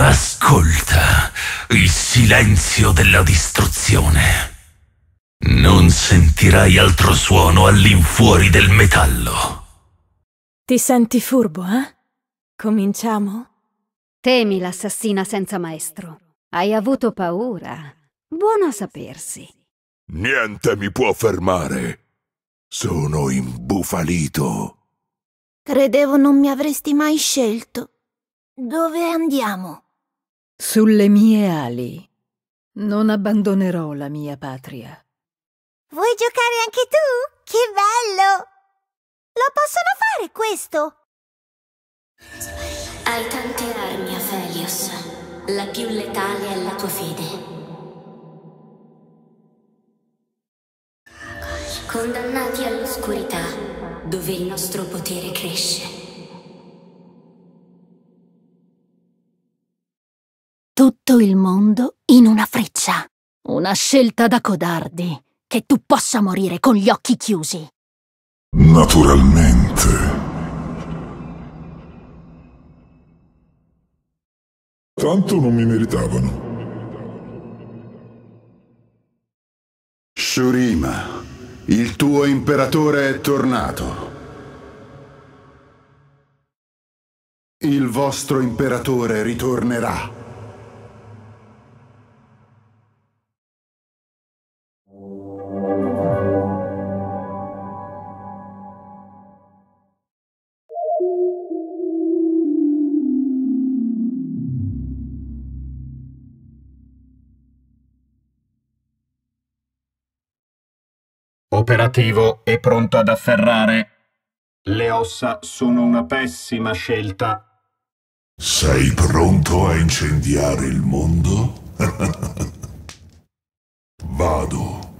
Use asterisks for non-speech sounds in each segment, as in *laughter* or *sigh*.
Ascolta il silenzio della distruzione. Non sentirai altro suono all'infuori del metallo. Ti senti furbo, eh? Cominciamo? Temi l'assassina senza maestro. Hai avuto paura. Buono a sapersi. Niente mi può fermare. Sono imbufalito. Credevo non mi avresti mai scelto. Dove andiamo? Sulle mie ali. Non abbandonerò la mia patria. Vuoi giocare anche tu? Che bello! Lo possono fare questo? Hai tante armi, Aphelios. La più letale è la tua fede. Condannati all'oscurità, dove il nostro potere cresce. tutto il mondo in una freccia. Una scelta da codardi, che tu possa morire con gli occhi chiusi. Naturalmente. Tanto non mi meritavano. Shurima, il tuo imperatore è tornato. Il vostro imperatore ritornerà. Operativo e pronto ad afferrare. Le ossa sono una pessima scelta. Sei pronto a incendiare il mondo? *laughs* Vado.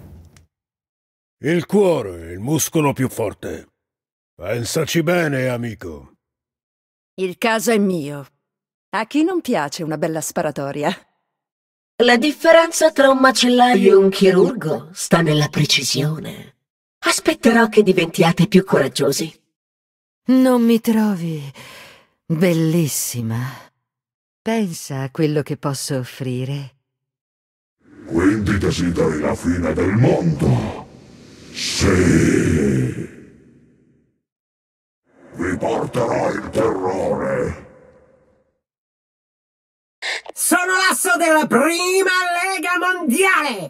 Il cuore, il muscolo più forte. Pensaci bene, amico. Il caso è mio. A chi non piace una bella sparatoria? La differenza tra un macellaio e un chirurgo sta nella precisione. Aspetterò che diventiate più coraggiosi. Non mi trovi bellissima. Pensa a quello che posso offrire. Quindi desideri la fine del mondo? Sì. Vi porterò il terrore. basso della prima lega mondiale!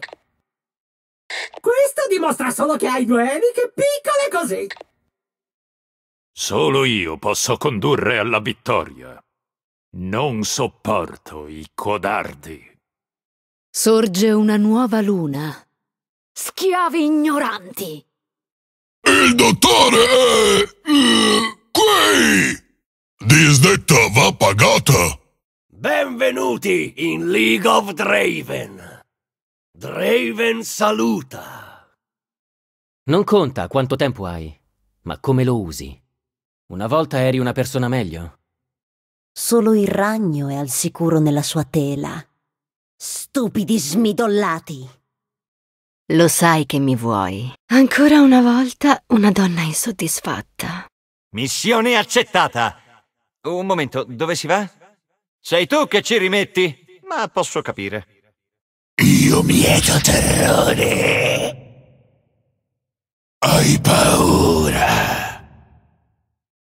Questo dimostra solo che hai due eliche piccole così! Solo io posso condurre alla vittoria. Non sopporto i codardi. Sorge una nuova luna. Schiavi ignoranti! Il dottore è... Eh, qui! Disdetta va pagata! Benvenuti in League of Draven! Draven saluta! Non conta quanto tempo hai, ma come lo usi. Una volta eri una persona meglio. Solo il ragno è al sicuro nella sua tela. Stupidi smidollati! Lo sai che mi vuoi. Ancora una volta una donna insoddisfatta. Missione accettata! Un momento, dove si va? Sei tu che ci rimetti, ma posso capire. Io mieto terrore. Hai paura.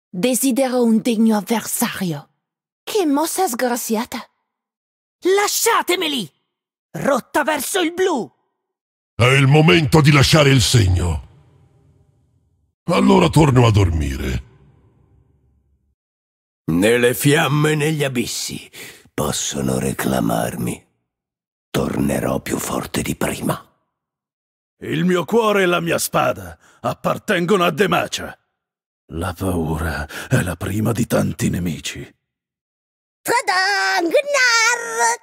Desidero un degno avversario. Che mossa sgraziata. Lasciatemeli! Rotta verso il blu! È il momento di lasciare il segno. Allora torno a dormire. Nelle fiamme e negli abissi possono reclamarmi. Tornerò più forte di prima. Il mio cuore e la mia spada appartengono a Demacia. La paura è la prima di tanti nemici. Tadang Nar!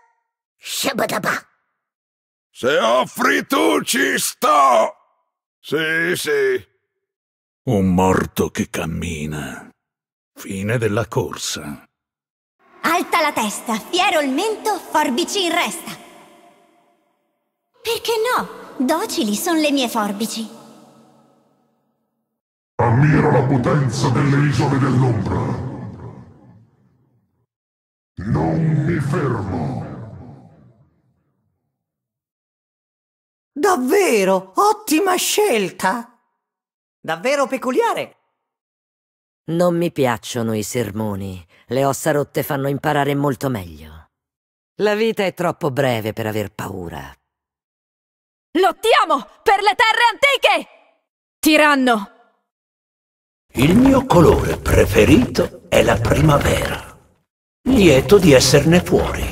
Shabadaba! Se offri tu ci sto! Sì, sì. Un morto che cammina Fine della corsa. Alta la testa, fiero il mento, forbici in resta. Perché no? Docili sono le mie forbici. Ammiro la potenza delle isole dell'ombra. Non mi fermo. Davvero, ottima scelta! Davvero peculiare! Non mi piacciono i sermoni. Le ossa rotte fanno imparare molto meglio. La vita è troppo breve per aver paura. Lottiamo per le terre antiche! Tiranno! Il mio colore preferito è la primavera. Lieto di esserne fuori.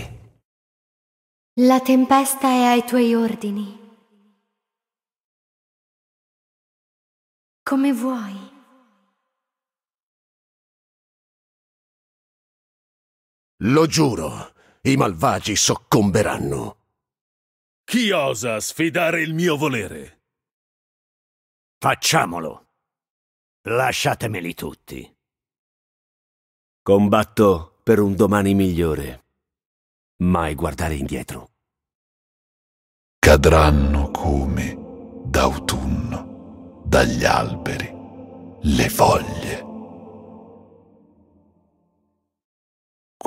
La tempesta è ai tuoi ordini. Come vuoi. Lo giuro, i malvagi soccomberanno. Chi osa sfidare il mio volere? Facciamolo. Lasciatemeli tutti. Combatto per un domani migliore. Mai guardare indietro. Cadranno come d'autunno dagli alberi le foglie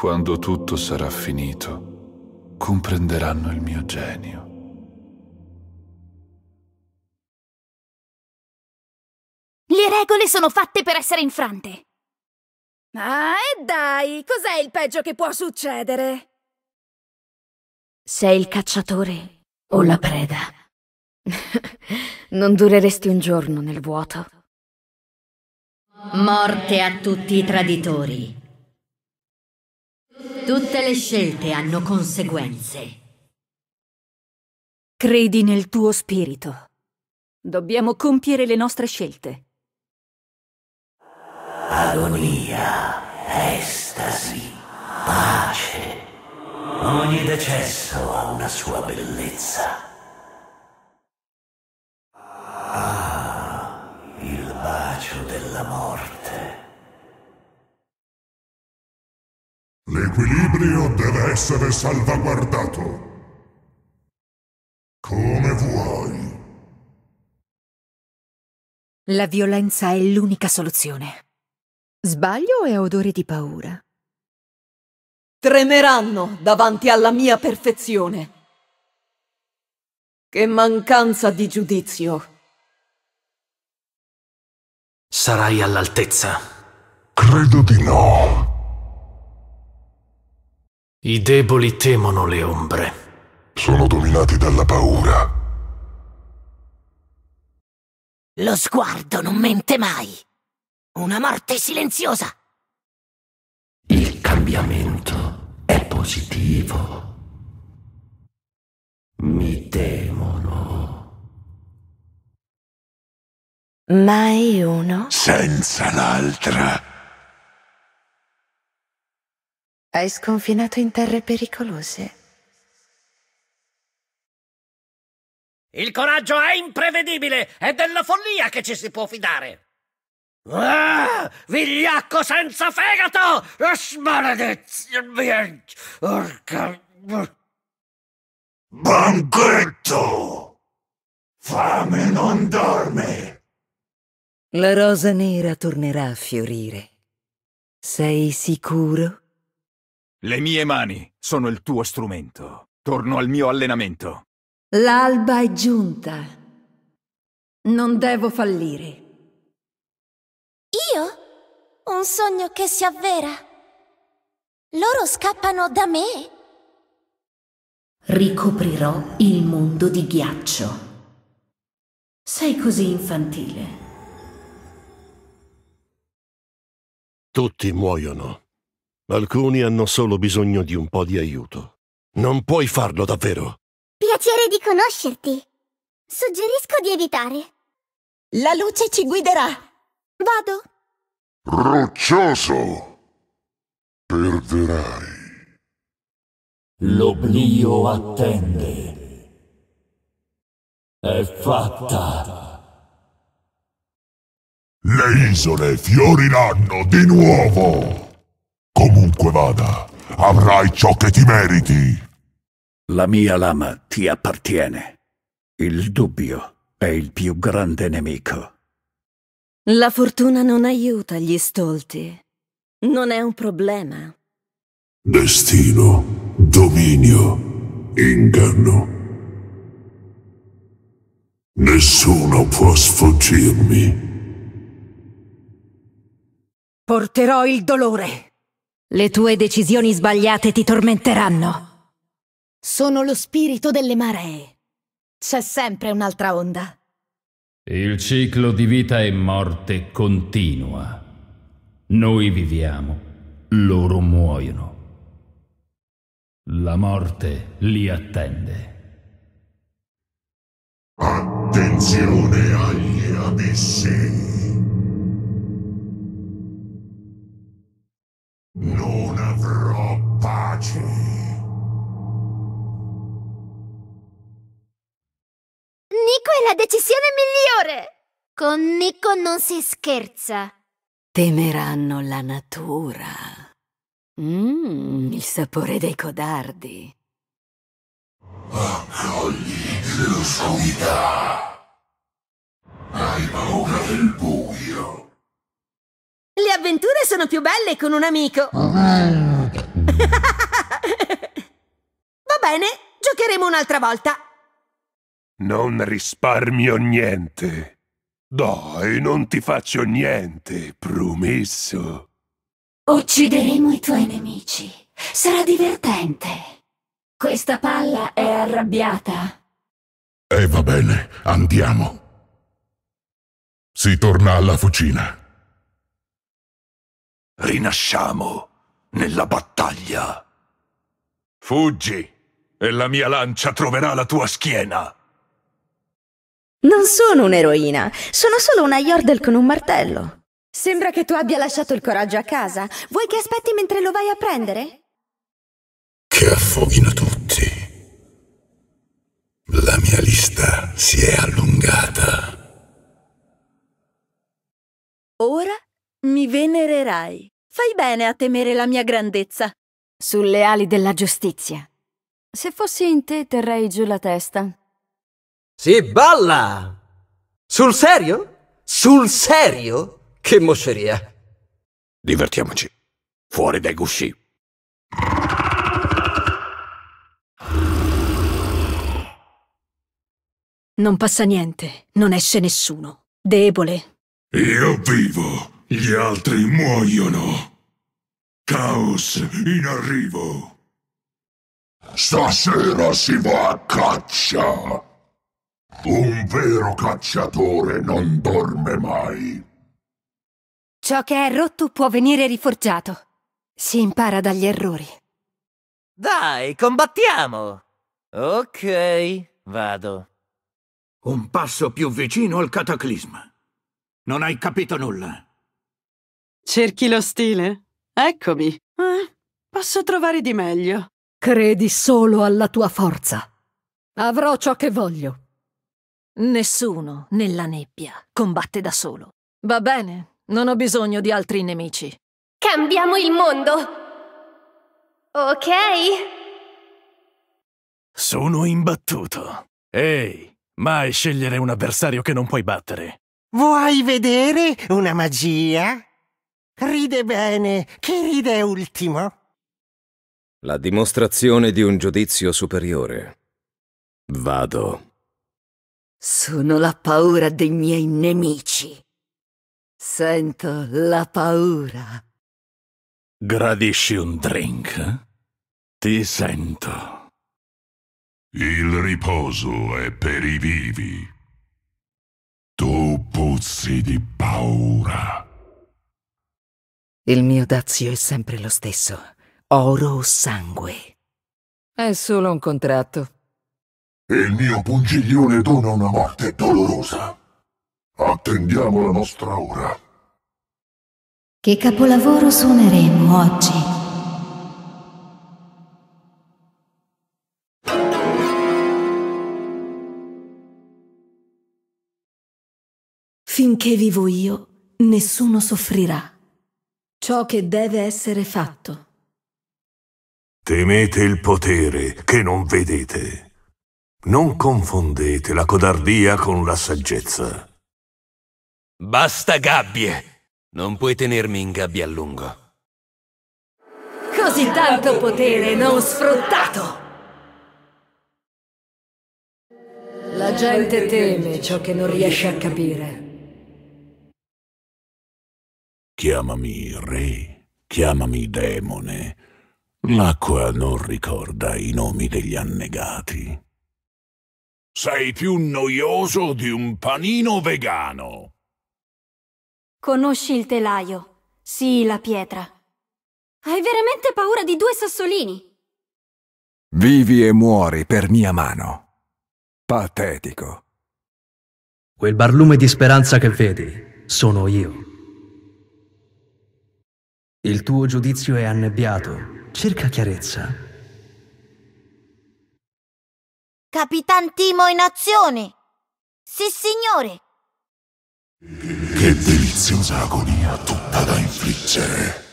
quando tutto sarà finito, comprenderanno il mio genio. Le regole sono fatte per essere infrante. Ah, eh, e dai, cos'è il peggio che può succedere? Sei il cacciatore o la preda. *laughs* non dureresti un giorno nel vuoto. Morte a tutti i traditori. Tutte le scelte hanno conseguenze. Credi nel tuo spirito. Dobbiamo compiere le nostre scelte. Agonia, estasi, pace. Ogni decesso ha una sua bellezza. Ah, il bacio della morte. L'equilibrio deve essere salvaguardato. Come vuoi. La violenza è l'unica soluzione. Sbaglio e odore di paura. Tremeranno davanti alla mia perfezione. Che mancanza di giudizio. Sarai all'altezza. Credo di no. I deboli temono le ombre. Sono dominati dalla paura. Lo sguardo non mente mai. Una morte silenziosa. Il cambiamento è positivo. Mi temono. Mai uno. Senza l'altra. Hai sconfinato in terre pericolose. Il coraggio è imprevedibile, è della follia che ci si può fidare. Ah, vigliacco senza fegato! Maledizione! Banchetto! Fame non dorme! La rosa nera tornerà a fiorire. Sei sicuro? Le mie mani sono il tuo strumento. Torno al mio allenamento. L'alba è giunta. Non devo fallire. Io? Un sogno che si avvera. Loro scappano da me. Ricoprirò il mondo di ghiaccio. Sei così infantile. Tutti muoiono. Alcuni hanno solo bisogno di un po' di aiuto. Non puoi farlo davvero. Piacere di conoscerti. Suggerisco di evitare. La luce ci guiderà. Vado. Roccioso. Perderai. L'oblio attende. È fatta. Le isole fioriranno di nuovo dovunque vada, avrai ciò che ti meriti. La mia lama ti appartiene. Il dubbio è il più grande nemico. La fortuna non aiuta gli stolti. Non è un problema. Destino, dominio, inganno. Nessuno può sfuggirmi. Porterò il dolore. Le tue decisioni sbagliate ti tormenteranno. Sono lo spirito delle maree. C'è sempre un'altra onda. Il ciclo di vita e morte continua. Noi viviamo, loro muoiono. La morte li attende. Attenzione agli abissi! la decisione migliore! Con Nico non si scherza. Temeranno la natura. Mmm, il sapore dei codardi. Accogli l'oscurità. Hai paura del buio. Le avventure sono più belle con un amico. *laughs* Va bene, giocheremo un'altra volta. Non risparmio niente. Dai, non ti faccio niente, promesso. Uccideremo i tuoi nemici. Sarà divertente. Questa palla è arrabbiata. E eh, va bene, andiamo. Si torna alla fucina. Rinasciamo nella battaglia. Fuggi e la mia lancia troverà la tua schiena. Non sono un'eroina, sono solo una Yordle con un martello. Sembra che tu abbia lasciato il coraggio a casa. Vuoi che aspetti mentre lo vai a prendere? Che affoghino tutti. La mia lista si è allungata. Ora mi venererai. Fai bene a temere la mia grandezza. Sulle ali della giustizia. Se fossi in te, terrei giù la testa. Si balla! Sul serio? Sul serio? Che mosceria! Divertiamoci. Fuori dai gusci. Non passa niente, non esce nessuno. Debole. Io vivo, gli altri muoiono. Caos in arrivo. Stasera si va a caccia. Un vero cacciatore non dorme mai. Ciò che è rotto può venire riforgiato. Si impara dagli errori. Dai, combattiamo! Ok, vado. Un passo più vicino al cataclisma. Non hai capito nulla. Cerchi lo stile? Eccomi. Eh, posso trovare di meglio. Credi solo alla tua forza. Avrò ciò che voglio. Nessuno nella nebbia combatte da solo. Va bene, non ho bisogno di altri nemici. Cambiamo il mondo! Ok? Sono imbattuto. Ehi, mai scegliere un avversario che non puoi battere. Vuoi vedere una magia? Ride bene, chi ride è ultimo? La dimostrazione di un giudizio superiore. Vado. Sono la paura dei miei nemici. Sento la paura. Gradisci un drink? Ti sento. Il riposo è per i vivi. Tu puzzi di paura. Il mio dazio è sempre lo stesso. Oro o sangue. È solo un contratto e il mio pungiglione dona una morte dolorosa. Attendiamo la nostra ora. Che capolavoro suoneremo oggi? Finché vivo io, nessuno soffrirà. Ciò che deve essere fatto. Temete il potere che non vedete. Non confondete la codardia con la saggezza. Basta gabbie! Non puoi tenermi in gabbia a lungo. Così tanto potere non sfruttato! La gente teme ciò che non riesce a capire. Chiamami re, chiamami demone. L'acqua non ricorda i nomi degli annegati. Sei più noioso di un panino vegano. Conosci il telaio. Sì, la pietra. Hai veramente paura di due sassolini? Vivi e muori per mia mano. Patetico. Quel barlume di speranza che vedi sono io. Il tuo giudizio è annebbiato. Cerca chiarezza. Capitan Timo in azione! Sì, signore! Che deliziosa agonia tutta da infliggere!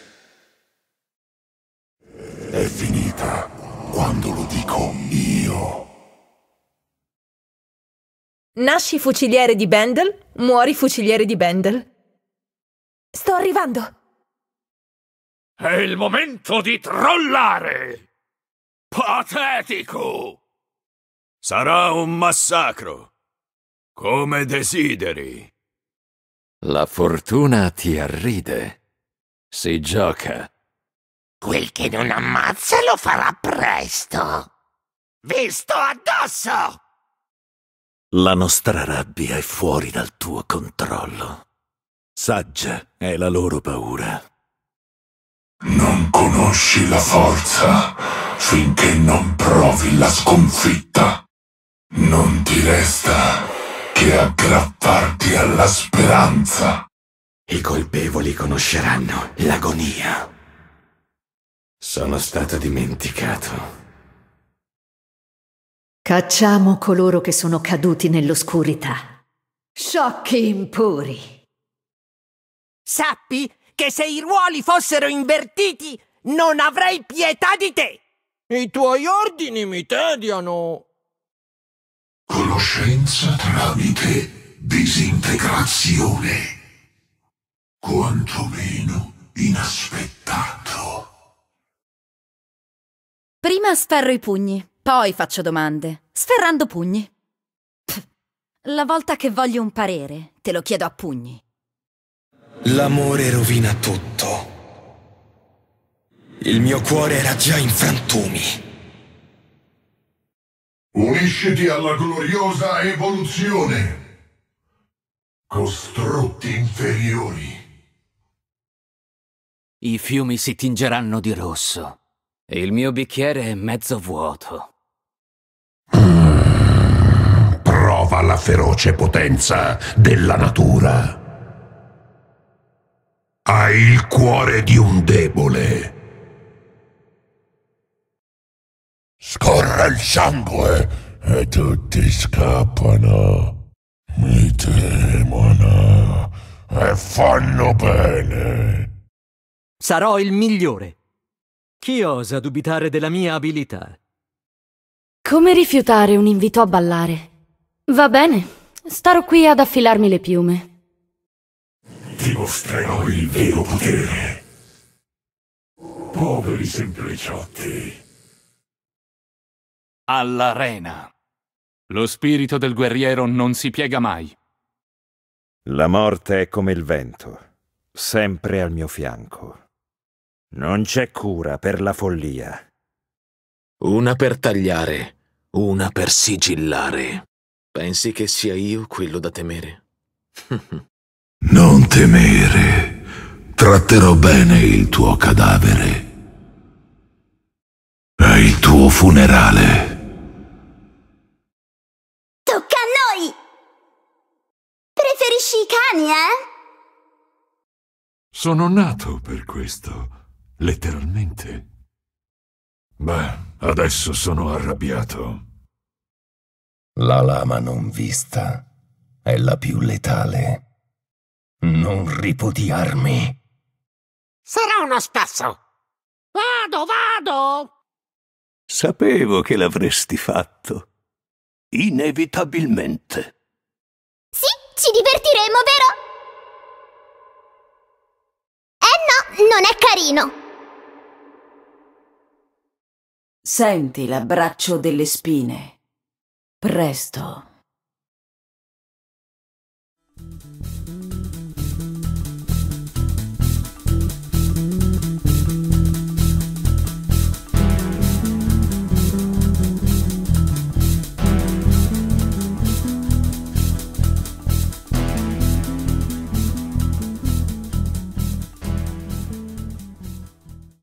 È finita quando lo dico io. Nasci fuciliere di Bendel, muori fuciliere di Bendel. Sto arrivando! È il momento di trollare! Patetico! Sarà un massacro, come desideri. La fortuna ti arride. Si gioca. Quel che non ammazza lo farà presto. Visto addosso! La nostra rabbia è fuori dal tuo controllo. Saggia è la loro paura. Non conosci la forza finché non provi la sconfitta. Non ti resta che aggrapparti alla speranza. I colpevoli conosceranno l'agonia. Sono stato dimenticato. Cacciamo coloro che sono caduti nell'oscurità. Sciocchi impuri. Sappi che se i ruoli fossero invertiti, non avrei pietà di te. I tuoi ordini mi tediano conoscenza tramite disintegrazione. Quantomeno inaspettato. Prima sferro i pugni, poi faccio domande. Sferrando pugni. Pff, la volta che voglio un parere, te lo chiedo a pugni. L'amore rovina tutto. Il mio cuore era già in frantumi. Unisciti alla gloriosa evoluzione. Costrutti inferiori. I fiumi si tingeranno di rosso e il mio bicchiere è mezzo vuoto. prova la feroce potenza della natura. Hai il cuore di un debole. Scorre il sangue e tutti scappano. Mi temono e fanno bene. Sarò il migliore. Chi osa dubitare della mia abilità? Come rifiutare un invito a ballare? Va bene, starò qui ad affilarmi le piume. Ti mostrerò il vero potere. Poveri sempliciotti all'arena. Lo spirito del guerriero non si piega mai. La morte è come il vento, sempre al mio fianco. Non c'è cura per la follia. Una per tagliare, una per sigillare. Pensi che sia io quello da temere? *laughs* non temere. Tratterò bene il tuo cadavere. È il tuo funerale. Sono nato per questo, letteralmente. Beh, adesso sono arrabbiato. La lama non vista è la più letale. Non ripudiarmi. Sarà uno spasso. Vado, vado! Sapevo che l'avresti fatto. Inevitabilmente. Sì, ci divertiremo, vero? non è carino! Senti l'abbraccio delle spine. Presto.